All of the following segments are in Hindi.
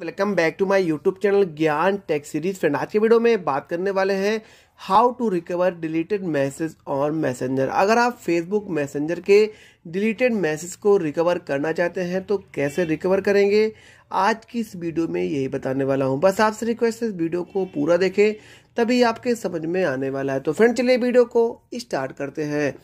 welcome back to my YouTube channel Gyan tech series friend आज के वीडियो में बात करने वाले हैं how to recover deleted message और मैसेंजर अगर आप फेसबुक मैसेंजर के डिलीटेड मैसेज को रिकवर करना चाहते हैं तो कैसे रिकवर करेंगे आज की इस वीडियो में यही बताने वाला हूं बस आपसे रिक्वेस्ट है इस वीडियो को पूरा देखें तभी आपके समझ में आने वाला है तो फ्रेंड चलिए वीडियो को स्टार्ट करते हैं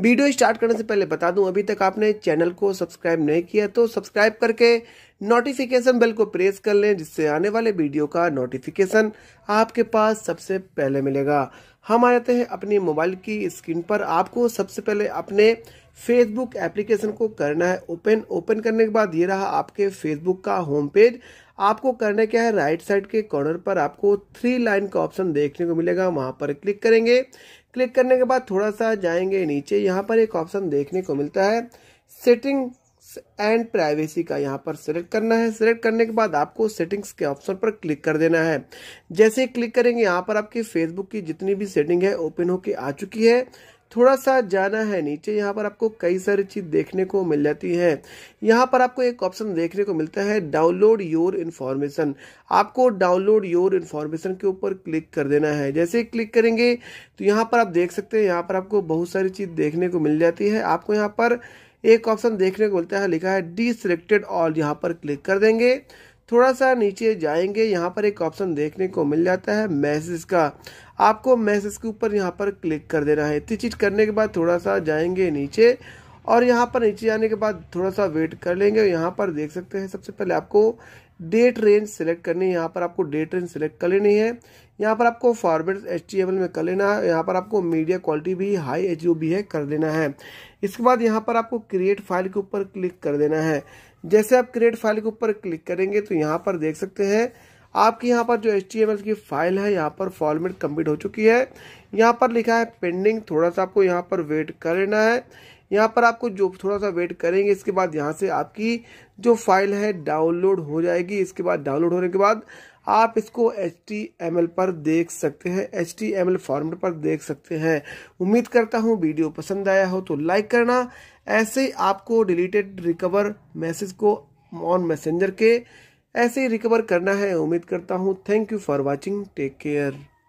वीडियो स्टार्ट करने से पहले बता दूं अभी तक आपने चैनल को सब्सक्राइब नहीं किया तो सब्सक्राइब करके नोटिफिकेशन बेल को प्रेस कर लें जिससे आने वाले वीडियो का नोटिफिकेशन आपके पास सबसे पहले मिलेगा हम आ जाते हैं अपनी मोबाइल की स्क्रीन पर आपको सबसे पहले अपने फेसबुक एप्लीकेशन को करना है ओपन ओपन करने के बाद ये रहा आपके फेसबुक का होम पेज आपको करना क्या है राइट साइड के कॉर्नर पर आपको थ्री लाइन का ऑप्शन देखने को मिलेगा वहाँ पर क्लिक करेंगे क्लिक करने के बाद थोड़ा सा जाएंगे नीचे यहाँ पर एक ऑप्शन देखने को मिलता है सेटिंग एंड प्राइवेसी का यहाँ पर सिलेक्ट करना है सिलेक्ट करने के बाद आपको सेटिंग्स के ऑप्शन पर क्लिक कर देना है जैसे ही क्लिक करेंगे यहाँ पर आपकी फेसबुक की जितनी भी सेटिंग है ओपन होके आ चुकी है थोड़ा सा जाना है नीचे यहाँ पर आपको कई सारी चीज़ देखने को मिल जाती है यहाँ पर आपको एक ऑप्शन देखने को मिलता है डाउनलोड योर इन्फॉर्मेशन आपको डाउनलोड योर इन्फॉर्मेशन के ऊपर क्लिक कर देना है जैसे ही क्लिक करेंगे तो यहाँ पर आप देख सकते हैं यहाँ पर आपको बहुत सारी चीज़ देखने को मिल जाती है आपको यहाँ पर एक ऑप्शन देखने को मिलता है लिखा है डी सिलेक्टेड ऑल यहाँ पर क्लिक कर देंगे थोड़ा सा नीचे जाएंगे यहाँ पर एक ऑप्शन देखने को मिल जाता है मैसेज का आपको मैसेज के ऊपर यहाँ पर क्लिक कर देना है इतनी चीज़ करने के बाद थोड़ा सा जाएंगे नीचे और यहाँ पर नीचे आने के बाद थोड़ा सा वेट कर लेंगे यहाँ पर देख सकते हैं सबसे पहले आपको डेट रेंज सेलेक्ट करनी है यहाँ पर आपको डेट रेंज सेलेक्ट कर लेनी है यहाँ पर आपको फॉर्मेट एच में कर लेना है यहाँ पर आपको मीडिया क्वालिटी भी हाई एच भी है कर देना है इसके बाद यहाँ पर आपको क्रिएट फाइल के ऊपर क्लिक कर देना है जैसे आप क्रिएट फाइल के ऊपर क्लिक करेंगे तो यहाँ पर देख सकते हैं आपके यहाँ पर जो एच की फाइल है यहाँ पर फॉर्मेट कम्प्लीट हो चुकी है यहाँ पर लिखा है पेंडिंग थोड़ा सा आपको यहाँ पर वेट कर लेना है यहाँ पर आपको जो थोड़ा सा वेट करेंगे इसके बाद यहाँ से आपकी जो फाइल है डाउनलोड हो जाएगी इसके बाद डाउनलोड होने के बाद आप इसको HTML पर देख सकते हैं HTML फॉर्मेट पर देख सकते हैं उम्मीद करता हूँ वीडियो पसंद आया हो तो लाइक करना ऐसे ही आपको डिलीटेड रिकवर मैसेज को ऑन मैसेंजर के ऐसे ही रिकवर करना है उम्मीद करता हूँ thank you for watching take care